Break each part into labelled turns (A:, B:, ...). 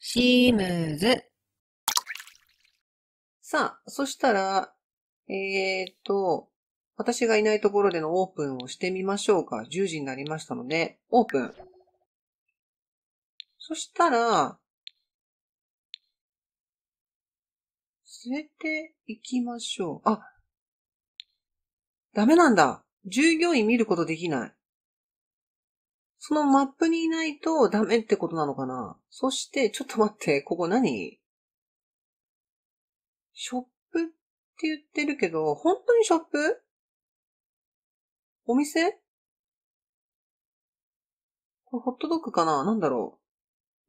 A: シームズ。さあ、そしたら、えーと、私がいないところでのオープンをしてみましょうか。10時になりましたので、オープン。そしたら、連れて行きましょう。あ、ダメなんだ。従業員見ることできない。そのマップにいないとダメってことなのかなそして、ちょっと待って、ここ何ショップって言ってるけど、本当にショップお店これホットドッグかななんだろ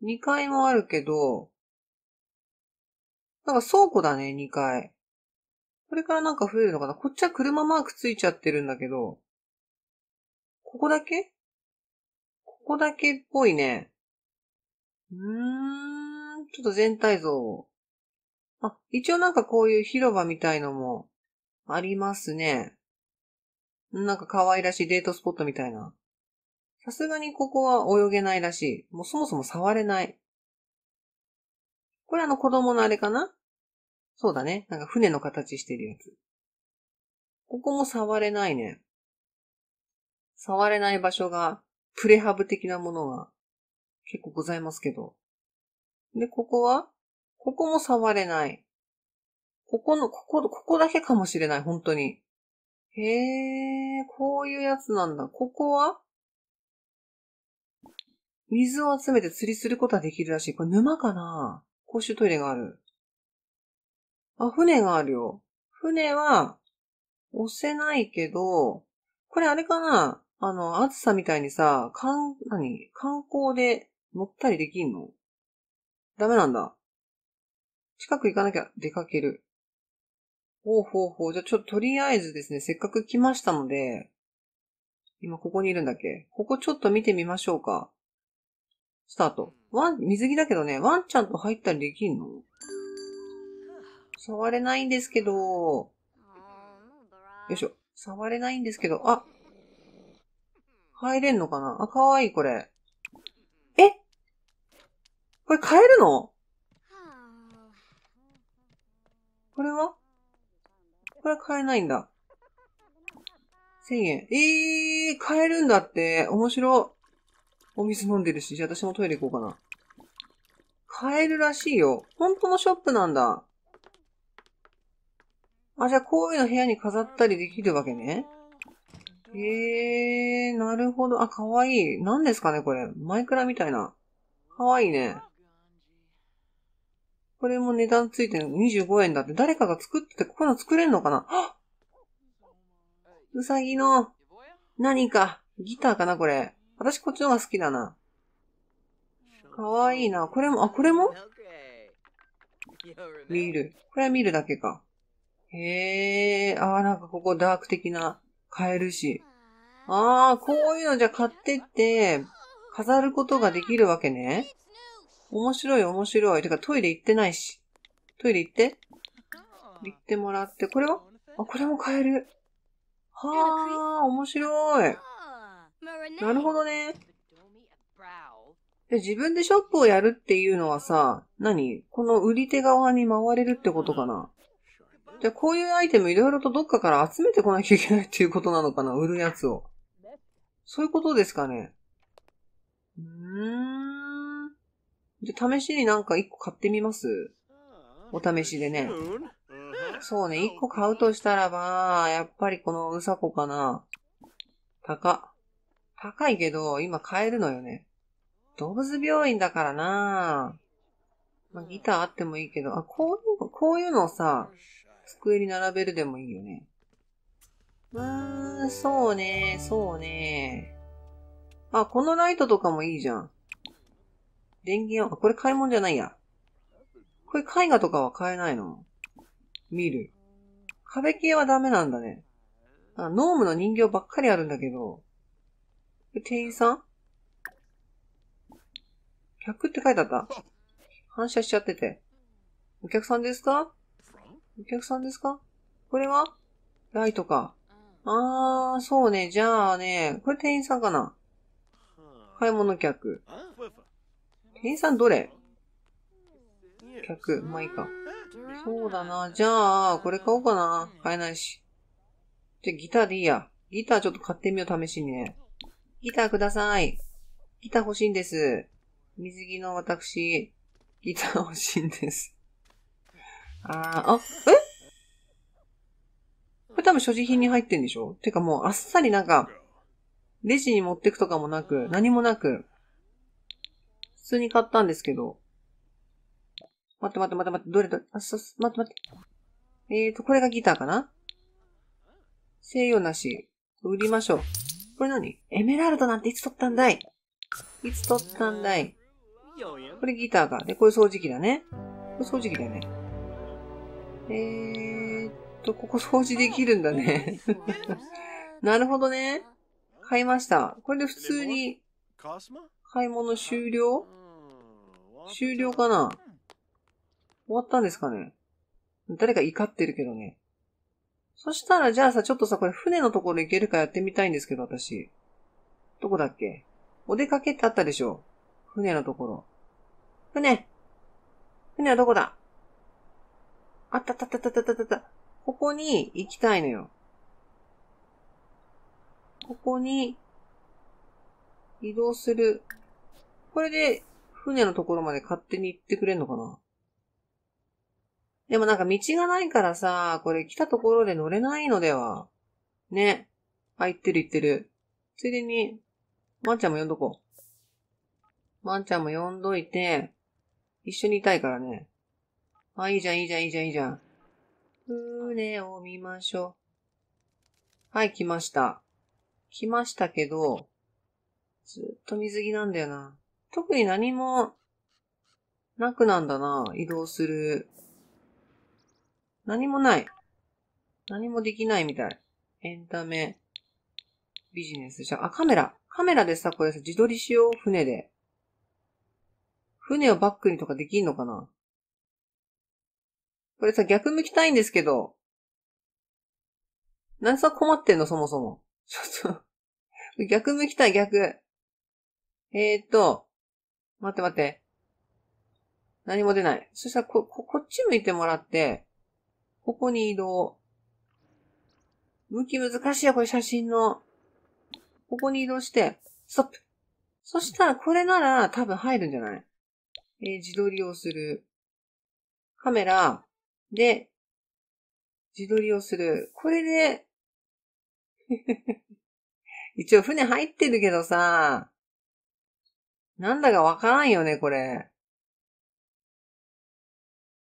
A: う ?2 階もあるけど、なんか倉庫だね、2階。これからなんか増えるのかなこっちは車マークついちゃってるんだけど、ここだけこだけっぽいね。うーん、ちょっと全体像を。あ、一応なんかこういう広場みたいのもありますね。なんか可愛らしいデートスポットみたいな。さすがにここは泳げないらしい。もうそもそも触れない。これあの子供のあれかなそうだね。なんか船の形してるやつ。ここも触れないね。触れない場所がプレハブ的なものが結構ございますけど。で、ここはここも触れない。ここの、ここ、ここだけかもしれない、本当に。へえ、こういうやつなんだ。ここは水を集めて釣りすることはできるらしい。これ沼かな公衆トイレがある。あ、船があるよ。船は、押せないけど、これあれかなあの、暑さみたいにさ、かん、何観光でもったりできんのダメなんだ。近く行かなきゃ出かける。ほうほうほう。じゃちょっととりあえずですね、せっかく来ましたので、今ここにいるんだっけここちょっと見てみましょうか。スタート。ワン、水着だけどね、ワンちゃんと入ったりできんの触れないんですけど、よいしょ。触れないんですけど、あ、入れんのかなあ、かわいい、これ。えこれ買えるのこれはこれ買えないんだ。1000円。えー、買えるんだって。面白。お水飲んでるし、じゃあ私もトイレ行こうかな。買えるらしいよ。本当のショップなんだ。あ、じゃあこういうの部屋に飾ったりできるわけね。ええー、なるほど。あ、かわいい。何ですかね、これ。マイクラみたいな。かわいいね。これも値段ついてる25円だって。誰かが作ってて、ここの作れんのかなうさぎの、何か、ギターかな、これ。私こっちのが好きだな。かわいいな。これも、あ、これも見ール。これは見るだけか。へえ、あなんかここダーク的な。買えるし。ああ、こういうのじゃ買ってって、飾ることができるわけね。面白い面白い。てかトイレ行ってないし。トイレ行って。行ってもらって。これはあ、これも買える。はあ、面白い。なるほどね。で、自分でショップをやるっていうのはさ、何この売り手側に回れるってことかなじゃあこういうアイテムいろいろとどっかから集めてこなきゃいけないっていうことなのかな売るやつを。そういうことですかね。うーん。じゃ試しになんか一個買ってみますお試しでね。そうね、一個買うとしたらば、やっぱりこのうさこかな。高。高いけど、今買えるのよね。動物病院だからなまあ、ギターあってもいいけど、あ、こういう、こういうのをさ、机に並べるでもいいよね。うーん、そうね、そうね。あ、このライトとかもいいじゃん。電源を、これ買い物じゃないや。これ絵画とかは買えないの見る。壁系はダメなんだね。あ、ノームの人形ばっかりあるんだけど。店員さん ?100 って書いてあった。反射しちゃってて。お客さんですかお客さんですかこれはライトか。あー、そうね。じゃあね、これ店員さんかな買い物客。店員さんどれ客。まあいいか。そうだな。じゃあ、これ買おうかな。買えないし。じゃあギターでいいや。ギターちょっと買ってみよう、試しにね。ギターください。ギター欲しいんです。水着の私、ギター欲しいんです。ああ、えこれ多分所持品に入ってんでしょてかもうあっさりなんか、レジに持ってくとかもなく、何もなく、普通に買ったんですけど。待って待って待って待って、どれだ、あ、そ、待って待って。えーと、これがギターかな西洋なし。売りましょう。これ何エメラルドなんていつ取ったんだいいつ取ったんだいこれギターか。で、これ掃除機だね。これ掃除機だよね。えーっと、ここ掃除できるんだね。なるほどね。買いました。これで普通に、買い物終了終了かな終わったんですかね誰か怒ってるけどね。そしたら、じゃあさ、ちょっとさ、これ船のところ行けるかやってみたいんですけど、私。どこだっけお出かけってあったでしょ船のところ。船船はどこだあったたたたたたたた。ここに行きたいのよ。ここに移動する。これで船のところまで勝手に行ってくれんのかなでもなんか道がないからさ、これ来たところで乗れないのでは。ね。あ、行ってる行ってる。ついでに、まん、ちゃんも呼んどこう。まん、ちゃんも呼んどいて、一緒にいたいからね。あ、いいじゃん、いいじゃん、いいじゃん、いいじゃん。船を見ましょう。はい、来ました。来ましたけど、ずっと水着なんだよな。特に何も、なくなんだな。移動する。何もない。何もできないみたい。エンタメ、ビジネスじゃ、あ、カメラ。カメラでさ、これさ、自撮りしよう、船で。船をバックにとかできんのかなこれさ、逆向きたいんですけど。なんさ困ってんの、そもそも。ちょっと逆向きたい、逆。えー、っと、待って待って。何も出ない。そしたら、こ、こ、こっち向いてもらって、ここに移動。向き難しいよ、これ写真の。ここに移動して、ストップ。そしたら、これなら多分入るんじゃないえー、自撮りをする。カメラ、で、自撮りをする。これで、一応船入ってるけどさ、なんだかわからんよね、これ。